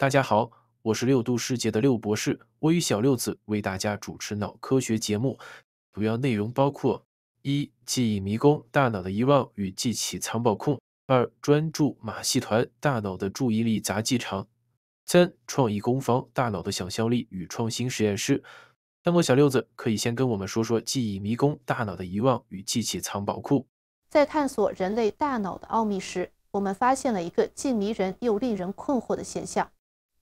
大家好，我是六度世界的六博士，我与小六子为大家主持脑科学节目，主要内容包括：一、记忆迷宫，大脑的遗忘与记起藏宝库；二、专注马戏团，大脑的注意力杂技场；三、创意工坊，大脑的想象力与创新实验室。那么小六子可以先跟我们说说记忆迷宫，大脑的遗忘与记起藏宝库。在探索人类大脑的奥秘时，我们发现了一个既迷人又令人困惑的现象。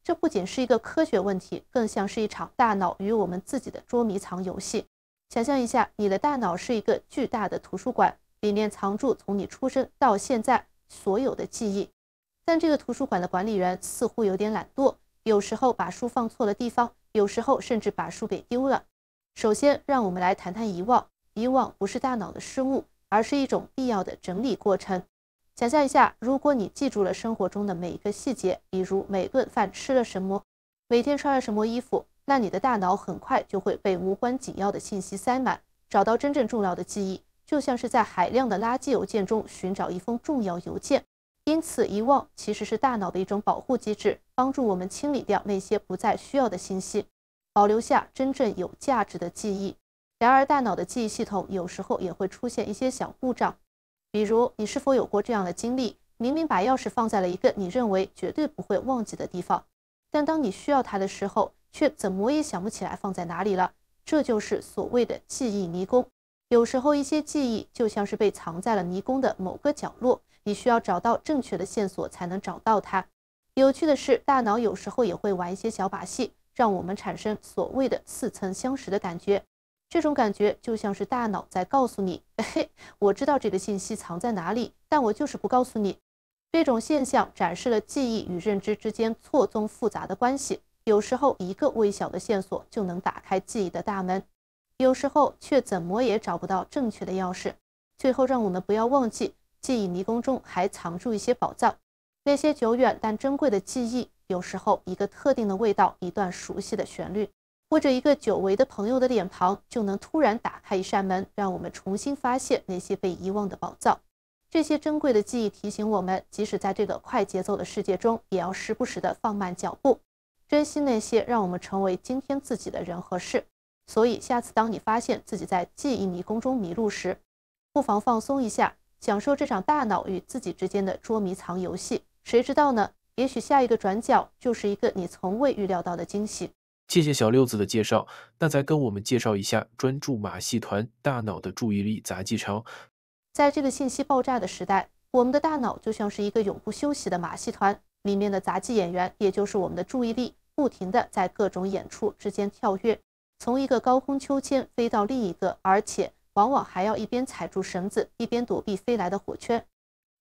这不仅是一个科学问题，更像是一场大脑与我们自己的捉迷藏游戏。想象一下，你的大脑是一个巨大的图书馆，里面藏住从你出生到现在所有的记忆。但这个图书馆的管理员似乎有点懒惰，有时候把书放错了地方，有时候甚至把书给丢了。首先，让我们来谈谈遗忘。遗忘不是大脑的失误，而是一种必要的整理过程。想象一下，如果你记住了生活中的每一个细节，比如每顿饭吃了什么，每天穿了什么衣服，那你的大脑很快就会被无关紧要的信息塞满，找到真正重要的记忆，就像是在海量的垃圾邮件中寻找一封重要邮件。因此，遗忘其实是大脑的一种保护机制，帮助我们清理掉那些不再需要的信息，保留下真正有价值的记忆。然而，大脑的记忆系统有时候也会出现一些小故障。比如，你是否有过这样的经历：明明把钥匙放在了一个你认为绝对不会忘记的地方，但当你需要它的时候，却怎么也想不起来放在哪里了？这就是所谓的记忆迷宫。有时候，一些记忆就像是被藏在了迷宫的某个角落，你需要找到正确的线索才能找到它。有趣的是，大脑有时候也会玩一些小把戏，让我们产生所谓的似曾相识的感觉。这种感觉就像是大脑在告诉你：“嘿，我知道这个信息藏在哪里，但我就是不告诉你。”这种现象展示了记忆与认知之间错综复杂的关系。有时候，一个微小的线索就能打开记忆的大门；有时候，却怎么也找不到正确的钥匙。最后，让我们不要忘记，记忆迷宫中还藏住一些宝藏。那些久远但珍贵的记忆，有时候一个特定的味道，一段熟悉的旋律。握着一个久违的朋友的脸庞，就能突然打开一扇门，让我们重新发现那些被遗忘的宝藏。这些珍贵的记忆提醒我们，即使在这个快节奏的世界中，也要时不时的放慢脚步，珍惜那些让我们成为今天自己的人和事。所以，下次当你发现自己在记忆迷宫中迷路时，不妨放松一下，享受这场大脑与自己之间的捉迷藏游戏。谁知道呢？也许下一个转角就是一个你从未预料到的惊喜。谢谢小六子的介绍，那再跟我们介绍一下专注马戏团大脑的注意力杂技场。在这个信息爆炸的时代，我们的大脑就像是一个永不休息的马戏团，里面的杂技演员，也就是我们的注意力，不停地在各种演出之间跳跃，从一个高空秋千飞到另一个，而且往往还要一边踩住绳子，一边躲避飞来的火圈。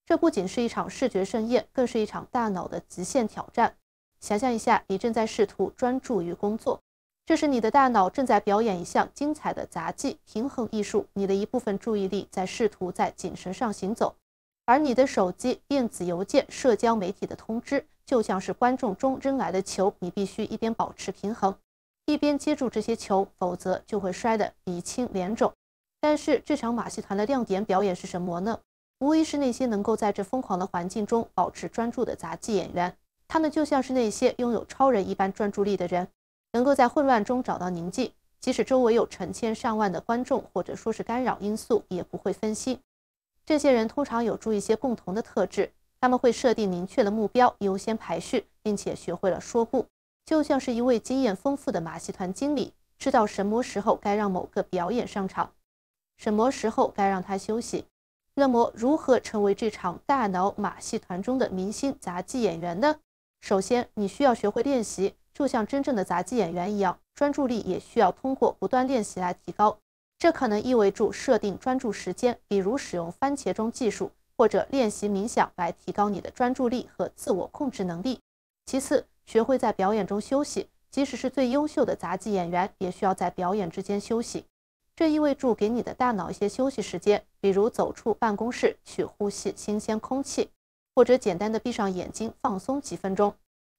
这不仅是一场视觉盛宴，更是一场大脑的极限挑战。想象一下，你正在试图专注于工作，这是你的大脑正在表演一项精彩的杂技平衡艺术。你的一部分注意力在试图在紧绳上行走，而你的手机、电子邮件、社交媒体的通知就像是观众中扔来的球，你必须一边保持平衡，一边接住这些球，否则就会摔得鼻青脸肿。但是这场马戏团的亮点表演是什么呢？无疑是那些能够在这疯狂的环境中保持专注的杂技演员。他们就像是那些拥有超人一般专注力的人，能够在混乱中找到宁静，即使周围有成千上万的观众或者说是干扰因素，也不会分心。这些人通常有注一些共同的特质，他们会设定明确的目标、优先排序，并且学会了说不，就像是一位经验丰富的马戏团经理，知道什么时候该让某个表演上场，什么时候该让他休息。那么，如何成为这场大脑马戏团中的明星杂技演员呢？首先，你需要学会练习，就像真正的杂技演员一样，专注力也需要通过不断练习来提高。这可能意味着设定专注时间，比如使用番茄钟技术，或者练习冥想来提高你的专注力和自我控制能力。其次，学会在表演中休息，即使是最优秀的杂技演员也需要在表演之间休息。这意味着给你的大脑一些休息时间，比如走出办公室去呼吸新鲜空气。或者简单的闭上眼睛放松几分钟，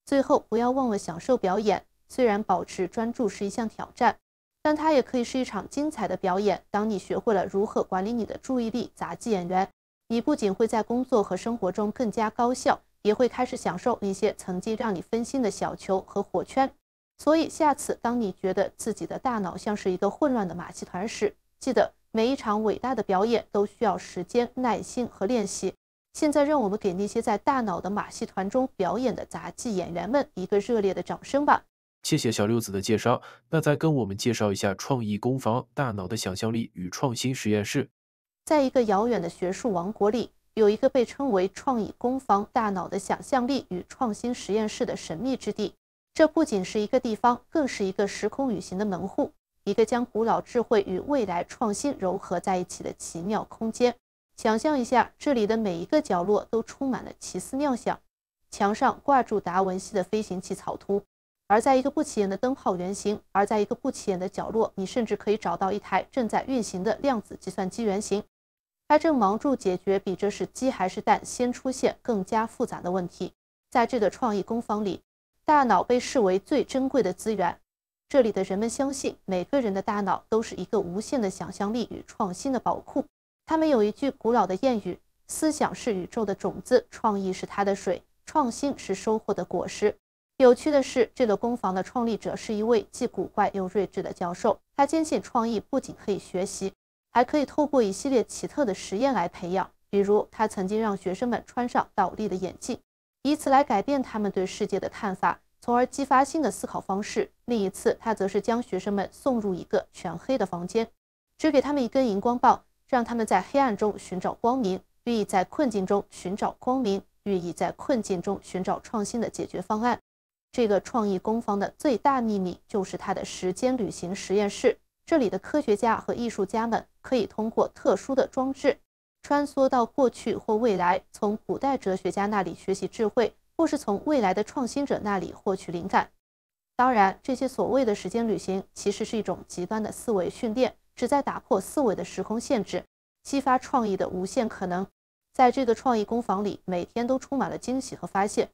最后不要忘了享受表演。虽然保持专注是一项挑战，但它也可以是一场精彩的表演。当你学会了如何管理你的注意力，杂技演员，你不仅会在工作和生活中更加高效，也会开始享受那些曾经让你分心的小球和火圈。所以下次当你觉得自己的大脑像是一个混乱的马戏团时，记得每一场伟大的表演都需要时间、耐心和练习。现在让我们给那些在大脑的马戏团中表演的杂技演员们一个热烈的掌声吧！谢谢小六子的介绍。那再跟我们介绍一下创意工坊大脑的想象力与创新实验室。在一个遥远的学术王国里，有一个被称为创意工坊大脑的想象力与创新实验室的神秘之地。这不仅是一个地方，更是一个时空旅行的门户，一个将古老智慧与未来创新融合在一起的奇妙空间。想象一下，这里的每一个角落都充满了奇思妙想，墙上挂住达文西的飞行器草图，而在一个不起眼的灯泡原型，而在一个不起眼的角落，你甚至可以找到一台正在运行的量子计算机原型，他正忙着解决比这是鸡还是蛋先出现更加复杂的问题。在这个创意工坊里，大脑被视为最珍贵的资源，这里的人们相信，每个人的大脑都是一个无限的想象力与创新的宝库。他们有一句古老的谚语：思想是宇宙的种子，创意是它的水，创新是收获的果实。有趣的是，这个工坊的创立者是一位既古怪又睿智的教授。他坚信创意不仅可以学习，还可以透过一系列奇特的实验来培养。比如，他曾经让学生们穿上倒立的眼镜，以此来改变他们对世界的看法，从而激发新的思考方式。另一次，他则是将学生们送入一个全黑的房间，只给他们一根荧光棒。让他们在黑暗中寻找光明，寓意在困境中寻找光明，寓意在困境中寻找创新的解决方案。这个创意工坊的最大秘密就是它的时间旅行实验室，这里的科学家和艺术家们可以通过特殊的装置穿梭到过去或未来，从古代哲学家那里学习智慧，或是从未来的创新者那里获取灵感。当然，这些所谓的时间旅行其实是一种极端的思维训练。旨在打破思维的时空限制，激发创意的无限可能。在这个创意工坊里，每天都充满了惊喜和发现。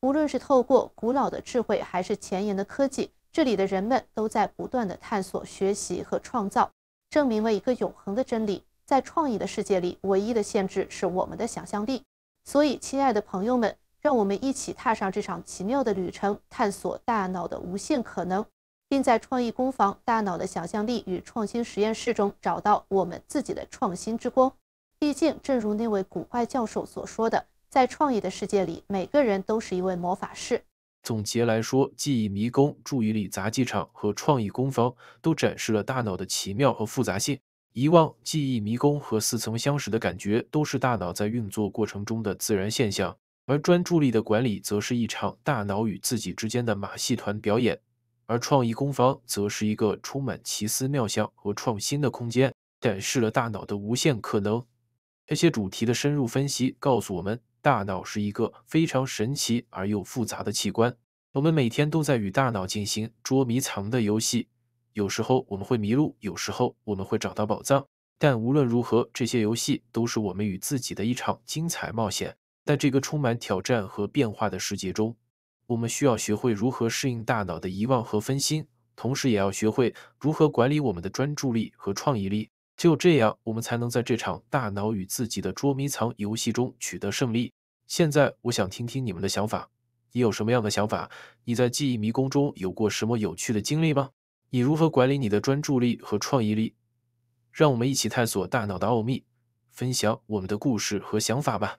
无论是透过古老的智慧，还是前沿的科技，这里的人们都在不断的探索、学习和创造，证明了一个永恒的真理：在创意的世界里，唯一的限制是我们的想象力。所以，亲爱的朋友们，让我们一起踏上这场奇妙的旅程，探索大脑的无限可能。并在创意工坊、大脑的想象力与创新实验室中找到我们自己的创新之光。毕竟，正如那位古怪教授所说的，在创意的世界里，每个人都是一位魔法师。总结来说，记忆迷宫、注意力杂技场和创意工坊都展示了大脑的奇妙和复杂性。遗忘、记忆迷宫和似曾相识的感觉都是大脑在运作过程中的自然现象，而专注力的管理则是一场大脑与自己之间的马戏团表演。而创意工坊则是一个充满奇思妙想和创新的空间，展示了大脑的无限可能。这些主题的深入分析告诉我们，大脑是一个非常神奇而又复杂的器官。我们每天都在与大脑进行捉迷藏的游戏，有时候我们会迷路，有时候我们会找到宝藏。但无论如何，这些游戏都是我们与自己的一场精彩冒险。在这个充满挑战和变化的世界中。我们需要学会如何适应大脑的遗忘和分心，同时也要学会如何管理我们的专注力和创意力。只有这样，我们才能在这场大脑与自己的捉迷藏游戏中取得胜利。现在，我想听听你们的想法：你有什么样的想法？你在记忆迷宫中有过什么有趣的经历吗？你如何管理你的专注力和创意力？让我们一起探索大脑的奥秘，分享我们的故事和想法吧。